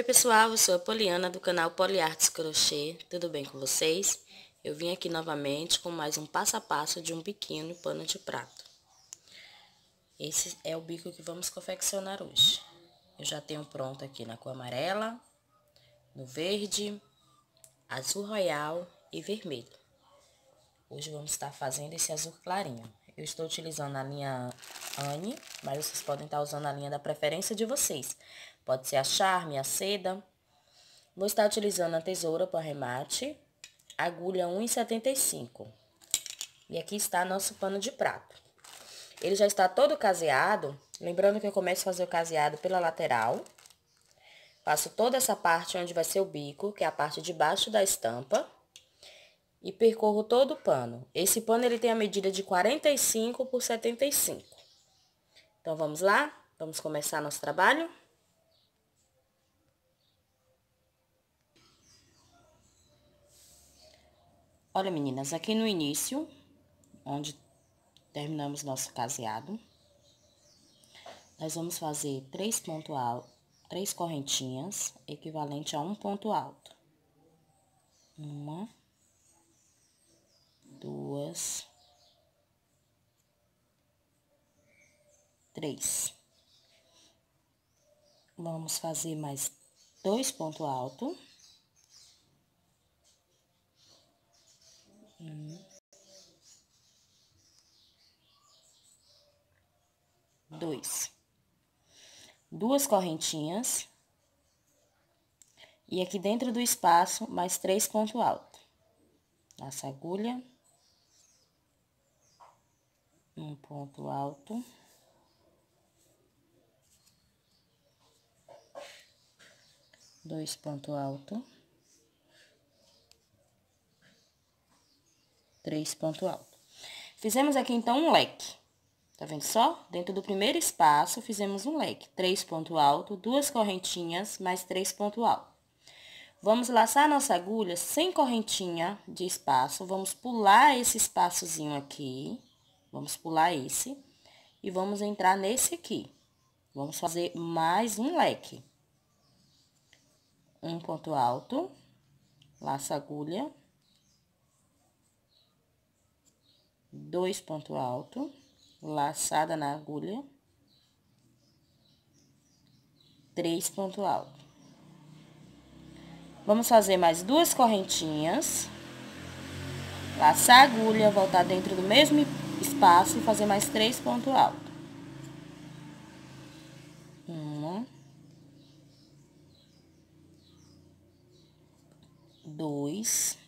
Oi pessoal, eu sou a Poliana do canal Poliartes Crochê, tudo bem com vocês? Eu vim aqui novamente com mais um passo a passo de um biquinho pano de prato. Esse é o bico que vamos confeccionar hoje. Eu já tenho pronto aqui na cor amarela, no verde, azul royal e vermelho. Hoje vamos estar fazendo esse azul clarinho. Eu estou utilizando a linha Anne, mas vocês podem estar usando a linha da preferência de vocês. Pode ser a charme, a seda. Vou estar utilizando a tesoura para remate, agulha 1,75. E aqui está nosso pano de prato. Ele já está todo caseado, lembrando que eu começo a fazer o caseado pela lateral. Passo toda essa parte onde vai ser o bico, que é a parte de baixo da estampa. E percorro todo o pano. Esse pano, ele tem a medida de 45 por 75. Então, vamos lá? Vamos começar nosso trabalho? Olha, meninas, aqui no início, onde terminamos nosso caseado, nós vamos fazer três ponto alto, três correntinhas equivalente a um ponto alto. Uma, duas, três. Vamos fazer mais dois ponto alto. Duas correntinhas. E aqui dentro do espaço, mais três ponto alto. Nossa agulha. Um ponto alto. Dois ponto alto. Três ponto alto. Fizemos aqui, então, um leque. Tá vendo só? Dentro do primeiro espaço, fizemos um leque. Três ponto alto, duas correntinhas, mais três ponto alto. Vamos laçar nossa agulha sem correntinha de espaço. Vamos pular esse espaçozinho aqui. Vamos pular esse. E vamos entrar nesse aqui. Vamos fazer mais um leque. Um ponto alto. Laça agulha. Dois ponto alto laçada na agulha, três ponto alto. Vamos fazer mais duas correntinhas, laçar a agulha, voltar dentro do mesmo espaço e fazer mais três ponto alto. Uma. Dois.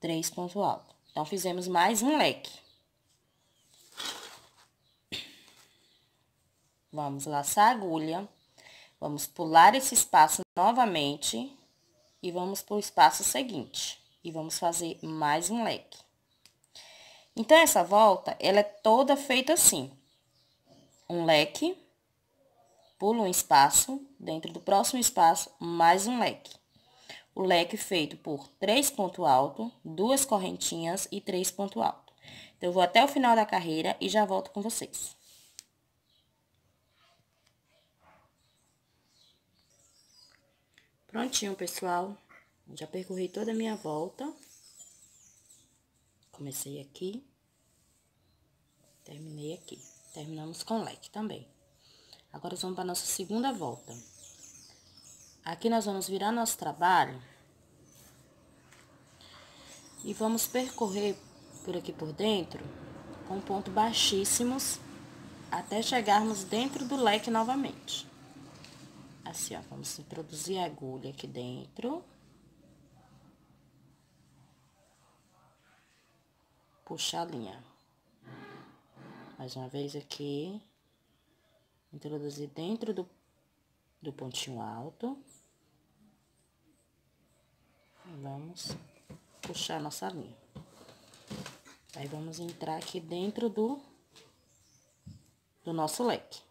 três ponto alto. Então, fizemos mais um leque. Vamos laçar a agulha, vamos pular esse espaço novamente e vamos para o espaço seguinte. E vamos fazer mais um leque. Então, essa volta, ela é toda feita assim. Um leque, pulo um espaço, dentro do próximo espaço, mais um leque o leque feito por três ponto alto, duas correntinhas e três ponto alto. Então, eu vou até o final da carreira e já volto com vocês. Prontinho, pessoal. Já percorri toda a minha volta. Comecei aqui. Terminei aqui. Terminamos com leque também. Agora, vamos para a nossa segunda volta. Aqui nós vamos virar nosso trabalho. E vamos percorrer por aqui por dentro com pontos baixíssimos até chegarmos dentro do leque novamente. Assim, ó, vamos introduzir a agulha aqui dentro. Puxar a linha. Mais uma vez aqui. Introduzir dentro do, do pontinho alto. Vamos puxar nossa linha. Aí, vamos entrar aqui dentro do, do nosso leque.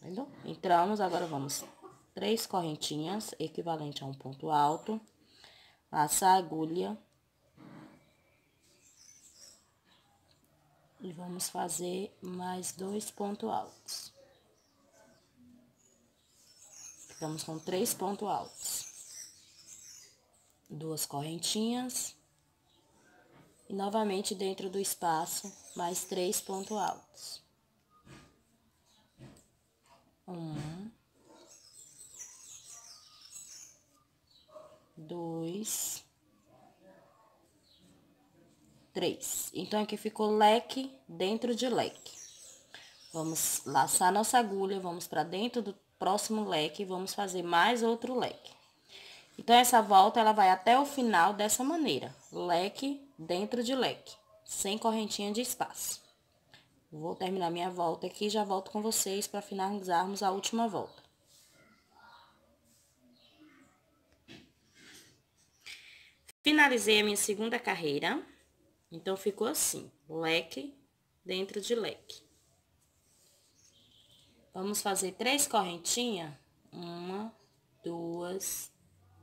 Entendeu? Tá Entramos, agora vamos três correntinhas, equivalente a um ponto alto. Passa a agulha. E vamos fazer mais dois pontos altos. Ficamos com três pontos altos duas correntinhas. E novamente dentro do espaço, mais três pontos altos. Um. Dois. Três. Então, aqui ficou leque dentro de leque. Vamos laçar nossa agulha, vamos para dentro do próximo leque, vamos fazer mais outro leque. Então, essa volta, ela vai até o final dessa maneira. Leque dentro de leque, sem correntinha de espaço. Vou terminar minha volta aqui e já volto com vocês para finalizarmos a última volta. Finalizei a minha segunda carreira. Então, ficou assim, leque dentro de leque. Vamos fazer três correntinhas. Uma, duas,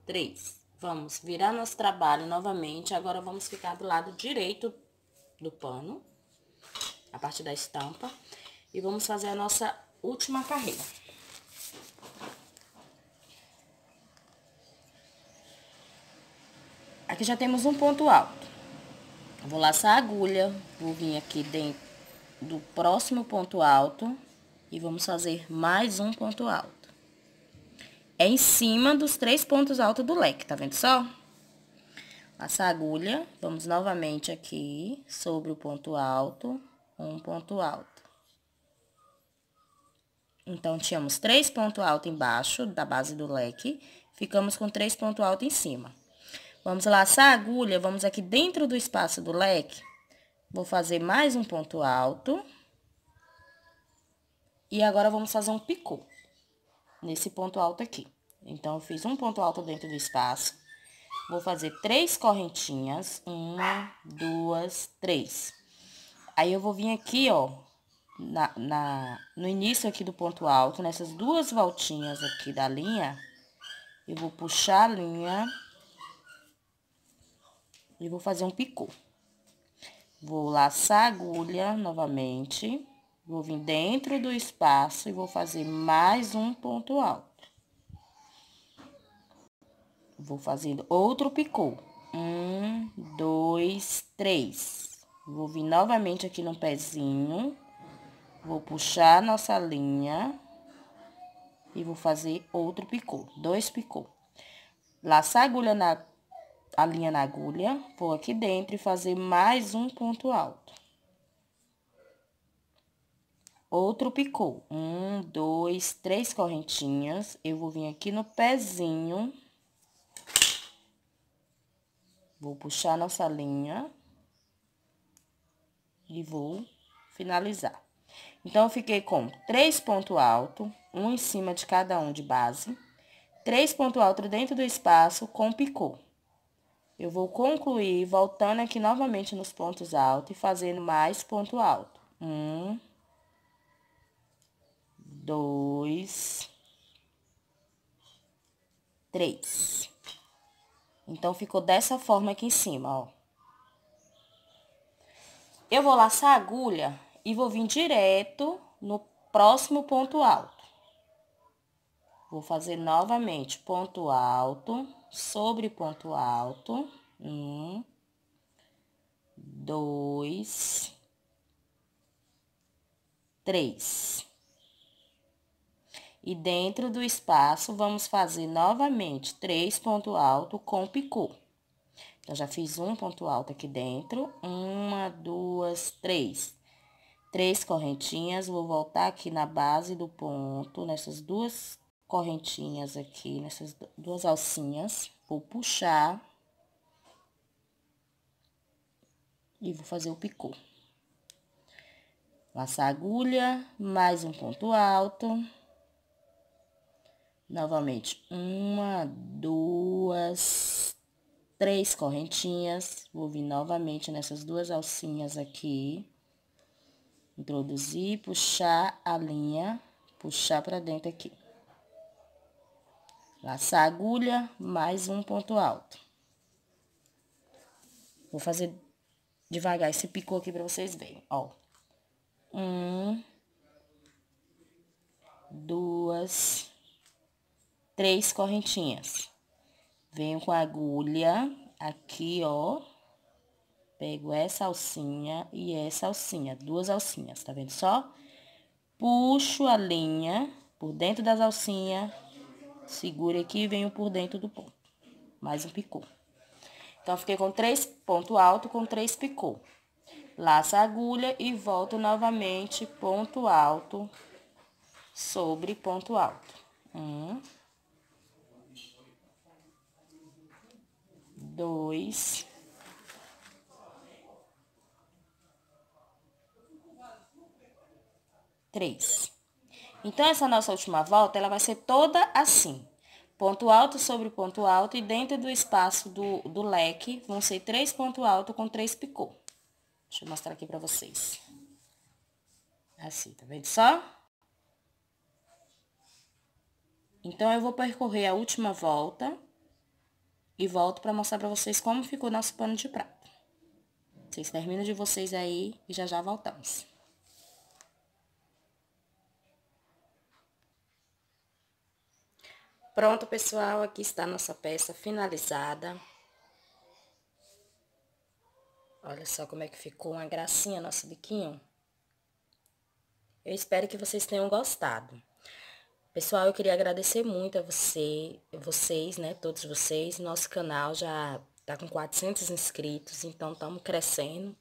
3. Vamos virar nosso trabalho novamente. Agora, vamos ficar do lado direito do pano, a parte da estampa. E vamos fazer a nossa última carreira. Aqui já temos um ponto alto. vou laçar a agulha, vou vir aqui dentro do próximo ponto alto e vamos fazer mais um ponto alto é em cima dos três pontos altos do leque, tá vendo só? Passa a agulha, vamos novamente aqui sobre o ponto alto, um ponto alto. Então, tínhamos três pontos altos embaixo da base do leque, ficamos com três pontos altos em cima. Vamos laçar a agulha, vamos aqui dentro do espaço do leque, vou fazer mais um ponto alto. E agora, vamos fazer um picô nesse ponto alto aqui. Então, eu fiz um ponto alto dentro do espaço. Vou fazer três correntinhas. Uma, duas, três. Aí, eu vou vir aqui, ó, na, na, no início aqui do ponto alto, nessas duas voltinhas aqui da linha, eu vou puxar a linha e vou fazer um picô. Vou laçar a agulha novamente. Vou vir dentro do espaço e vou fazer mais um ponto alto. Vou fazendo outro picô. Um, dois, três. Vou vir novamente aqui no pezinho. Vou puxar nossa linha. E vou fazer outro picô. Dois picô. Laçar a agulha na... A linha na agulha. Vou aqui dentro e fazer mais um ponto alto. Outro picô. Um, dois, três correntinhas. Eu vou vir aqui no pezinho. Vou puxar nossa linha. E vou finalizar. Então, eu fiquei com três ponto alto, um em cima de cada um de base. Três ponto alto dentro do espaço com picô. Eu vou concluir voltando aqui novamente nos pontos altos e fazendo mais ponto alto. Um dois, três. Então, ficou dessa forma aqui em cima, ó. Eu vou laçar a agulha e vou vir direto no próximo ponto alto. Vou fazer novamente ponto alto, sobre ponto alto, um, dois, três. E dentro do espaço, vamos fazer novamente três ponto alto com picô. Então, já fiz um ponto alto aqui dentro. Uma, duas, três. Três correntinhas. Vou voltar aqui na base do ponto, nessas duas correntinhas aqui, nessas duas alcinhas. Vou puxar. E vou fazer o picô. Passar agulha, mais um ponto alto. Novamente, uma, duas, três correntinhas. Vou vir novamente nessas duas alcinhas aqui. Introduzir, puxar a linha, puxar pra dentro aqui. Laçar a agulha, mais um ponto alto. Vou fazer devagar esse picô aqui pra vocês verem, ó. Um, duas, três correntinhas. Venho com a agulha aqui, ó. Pego essa alcinha e essa alcinha, duas alcinhas, tá vendo só? Puxo a linha por dentro das alcinhas, seguro aqui e venho por dentro do ponto. Mais um picô. Então, fiquei com três ponto alto com três picô. Laço a agulha e volto novamente ponto alto sobre ponto alto. Um, dois. Três. Então, essa nossa última volta, ela vai ser toda assim. Ponto alto sobre ponto alto e dentro do espaço do, do leque vão ser três ponto alto com três picô. Deixa eu mostrar aqui pra vocês. Assim, tá vendo só? Então, eu vou percorrer a última volta e volto para mostrar para vocês como ficou nosso pano de prato. Vocês terminam de vocês aí e já já voltamos. Pronto, pessoal, aqui está a nossa peça finalizada. Olha só como é que ficou uma gracinha nosso biquinho. Eu espero que vocês tenham gostado. Pessoal, eu queria agradecer muito a você, vocês, né, todos vocês. Nosso canal já tá com 400 inscritos, então estamos crescendo.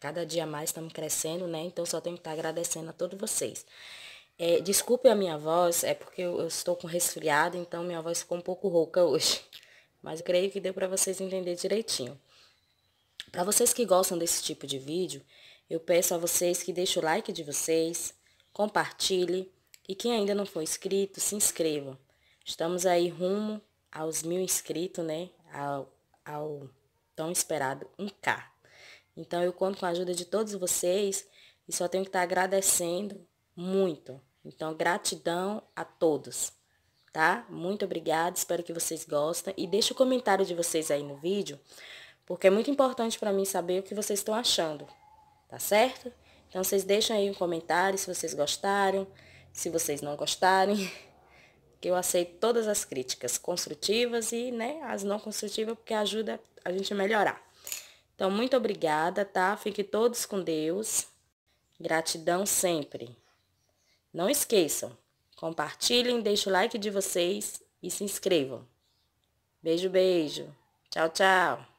Cada dia mais estamos crescendo, né? Então só tenho que estar tá agradecendo a todos vocês. É, desculpe a minha voz, é porque eu, eu, estou com resfriado, então minha voz ficou um pouco rouca hoje. Mas eu creio que deu para vocês entender direitinho. Para vocês que gostam desse tipo de vídeo, eu peço a vocês que deixem o like de vocês, compartilhe, e quem ainda não foi inscrito, se inscreva. Estamos aí rumo aos mil inscritos, né? Ao, ao tão esperado 1K. Então, eu conto com a ajuda de todos vocês e só tenho que estar tá agradecendo muito. Então, gratidão a todos, tá? Muito obrigada, espero que vocês gostem. E deixe o comentário de vocês aí no vídeo, porque é muito importante para mim saber o que vocês estão achando, tá certo? Então, vocês deixam aí um comentário se vocês gostaram, se vocês não gostarem, que eu aceito todas as críticas construtivas e, né, as não construtivas, porque ajuda a gente a melhorar. Então, muito obrigada, tá? Fiquem todos com Deus. Gratidão sempre. Não esqueçam, compartilhem, deixem o like de vocês e se inscrevam. Beijo, beijo. Tchau, tchau.